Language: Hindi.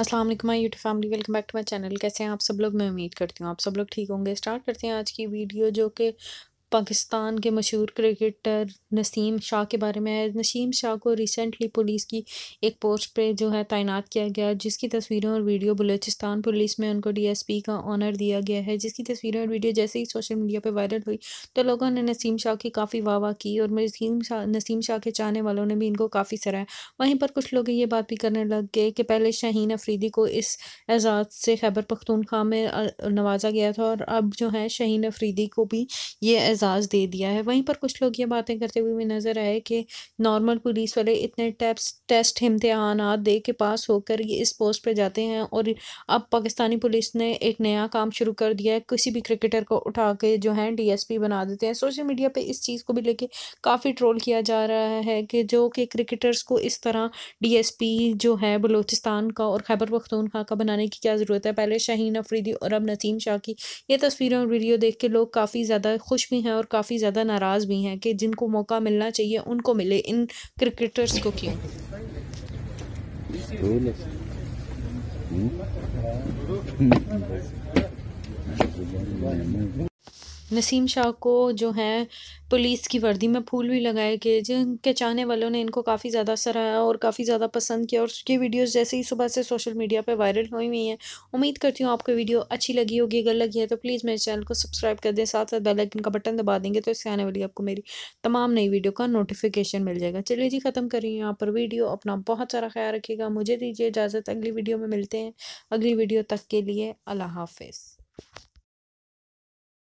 अस्सलाम वालेकुम my YouTube family welcome back to my channel कैसे हैं आप सब लोग मैं उम्मीद करती हूँ आप सब लोग ठीक होंगे स्टार्ट करते हैं आज की वीडियो जो कि पाकिस्तान के मशहूर क्रिकेटर नसीम शाह के बारे में है नसीम शाह को रिसेंटली पुलिस की एक पोस्ट पे जो है तैनात किया गया जिसकी तस्वीरों और वीडियो बलूचिस्तान पुलिस में उनको डीएसपी का ऑनर दिया गया है जिसकी तस्वीरें और वीडियो जैसे ही सोशल मीडिया पर वायरल हुई तो लोगों ने नसीम शाह की काफ़ी वाह वाह की और नसीम शाह नसीम शाह के चाहने वालों ने भी इनको काफ़ी सराहा वहीं पर कुछ लोग ये बात भी करने लग गए कि पहले शहीन अफरीदी को इस एजाज़ से खैबर पख्तूनख्वा में नवाजा गया था और अब जो है शहीन अफरीदी को भी ये एजाज़ दे दिया है वहीं पर कुछ लोग ये बातें करते हुए भी नज़र आए कि नॉर्मल पुलिस वाले इतने टेप्स टेस्ट इम्तहान दे के पास होकर ये इस पोस्ट पर जाते हैं और अब पाकिस्तानी पुलिस ने एक नया काम शुरू कर दिया है किसी भी क्रिकेटर को उठा के जो है पी बना देते हैं सोशल मीडिया पर इस चीज़ को भी लेके काफ़ी ट्रोल किया जा रहा है कि जो कि क्रिकेटर्स को इस तरह पी जो है बलोचिस्तान का और खैबर पख्तूनखा का बनाने की क्या ज़रूरत है पहले शाहीन अफरीदी और अब नसीम शाह की ये तस्वीरें और वीडियो देख के लोग काफ़ी ज़्यादा खुश भी हैं हैं और काफ़ी ज़्यादा नाराज़ भी हैं कि जिनको मौका मिलना चाहिए उनको मिले इन क्रिकेटर्स को क्यों hmm? नसीम शाह को जो है पुलिस की वर्दी में फूल भी लगाए गए जिनके चाहने वालों ने इनको काफ़ी ज़्यादा सराहा और काफ़ी ज़्यादा पसंद किया और उसके वीडियोस जैसे ही सुबह से सोशल मीडिया पर वायरल हुई हुई हैं उम्मीद करती हूँ आपको वीडियो अच्छी लगी होगी अगर लगी है तो प्लीज़ मेरे चैनल को सब्सक्राइब कर दें साथ साथ बेलाइकन का बटन दबा देंगे तो इससे आने वाली आपको मेरी तमाम नई वीडियो का नोटिफिकेशन मिल जाएगा चलिए जी ख़त्म करिए यहाँ पर वीडियो अपना बहुत सारा ख्याल रखिएगा मुझे दीजिए इजाज़त अगली वीडियो में मिलते हैं अगली वीडियो तक के लिए अल्लाह हाफिज़